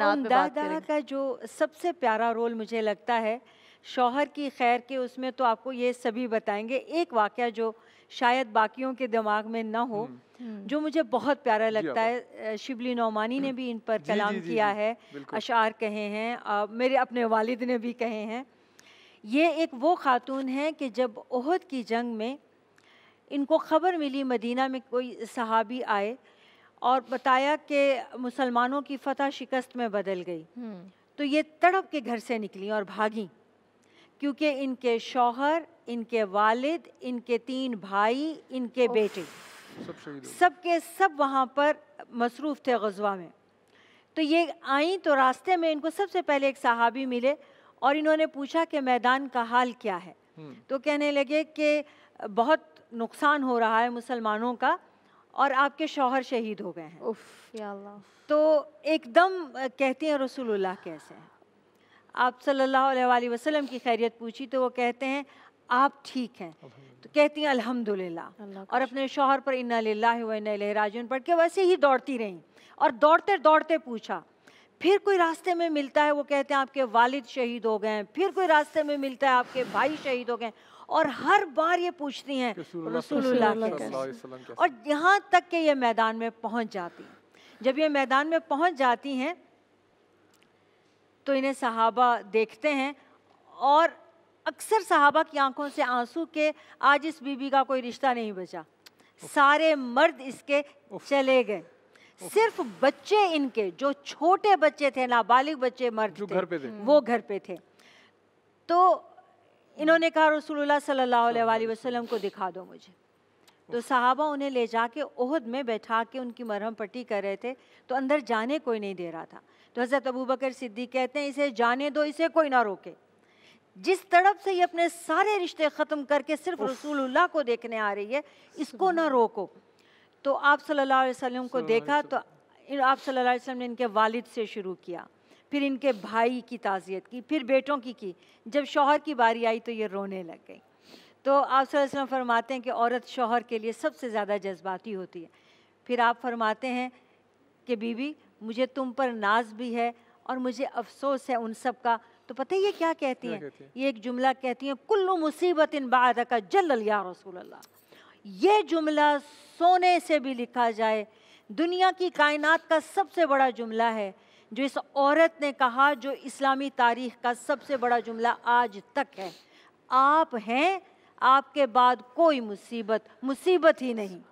दादा का जो सबसे प्यारा रोल मुझे लगता है शौहर की खैर के उसमें तो आपको ये सभी बताएंगे एक वाक्य जो शायद बाकियों के दिमाग में ना हो हम्म। हम्म। जो मुझे बहुत प्यारा लगता है शिबली नौमानी ने हम्म। भी इन पर कलाम किया है अशार कहे हैं मेरे अपने वालिद ने भी कहे हैं ये एक वो खातून है कि जब ओहद की जंग में इनको ख़बर मिली मदीना में कोई सहाबी आए और बताया कि मुसलमानों की फतह शिकस्त में बदल गई हम्म। तो ये तड़प के घर से निकली और भागी क्योंकि इनके शौहर इनके वालिद इनके तीन भाई इनके बेटे सब के सब वहाँ पर मसरूफ़ थे गजवा में तो ये आई तो रास्ते में इनको सबसे पहले एक सहाबी मिले और इन्होंने पूछा कि मैदान का हाल क्या है हम्म। तो कहने लगे कि बहुत नुकसान हो रहा है मुसलमानों का और आपके शौहर शहीद हो गए हैं तो एकदम कहती हैं रसूलुल्लाह कैसे हैं आप सल्लल्लाहु अलैहि वसल्लम की खैरियत पूछी तो वो कहते हैं आप ठीक हैं तो कहती हैं अल्हम्दुलिल्लाह और अपने शौहर पर इन्ना लाला राजन पढ़ के वैसे ही दौड़ती रहीं और दौड़ते दौड़ते पूछा फिर कोई रास्ते में मिलता है वो कहते हैं आपके वालिद शहीद हो गए हैं फिर कोई रास्ते में मिलता है आपके भाई शहीद हो गए और हर बार ये पूछती हैं रसूलुल्लाह के और यहाँ तक के ये मैदान में पहुँच जाती हैं जब ये मैदान में पहुँच जाती हैं तो इन्हें सहाबा देखते हैं और अक्सर सहाबा की आंखों से आंसू के आज इस बीबी का कोई रिश्ता नहीं बचा सारे मर्द इसके चले गए सिर्फ बच्चे इनके जो छोटे बच्चे थे नाबालिग बच्चे मर्द जो घर पे थे वो घर पे थे तो इन्होंने कहा रसूलुल्लाह सल्लल्लाहु अलैहि वसल्लम को दिखा दो मुझे तो साहबा उन्हें ले जाके ओहद में बैठा के उनकी मरहम पट्टी कर रहे थे तो अंदर जाने कोई नहीं दे रहा था तो हज़रत अबू बकर सिद्दीक कहते हैं इसे जाने दो इसे कोई ना रोके जिस तड़प से ये अपने सारे रिश्ते ख़त्म करके सिर्फ रसूलुल्लाह को देखने आ रही है इसको ना रोको तो आप सल्लल्लाहु अलैहि वसल्लम को देखा तो आप सल्लल्लाहु अलैहि वसल्लम ने इनके वालिद से शुरू किया फिर इनके भाई की ताज़ियत की फिर बेटों की की जब शोहर की बारी आई तो ये रोने लग गई तो आप सल्लम फरमाते हैं कि औरत शोहर के लिए सबसे ज़्यादा जज्बाती होती है फिर आप फरमाते हैं कि बीबी मुझे तुम पर नाज भी है और मुझे अफसोस है उन सब का तो पता ही ये क्या कहती हैं है? ये एक जुमला कहती हैं कुल्लू मुसीबत इन बाद का जल लिया रसूल अल्लाह ये जुमला सोने से भी लिखा जाए दुनिया की कायनात का सबसे बड़ा जुमला है जो इस औरत ने कहा जो इस्लामी तारीख का सबसे बड़ा जुमला आज तक है आप हैं आपके बाद कोई मुसीबत मुसीबत ही नहीं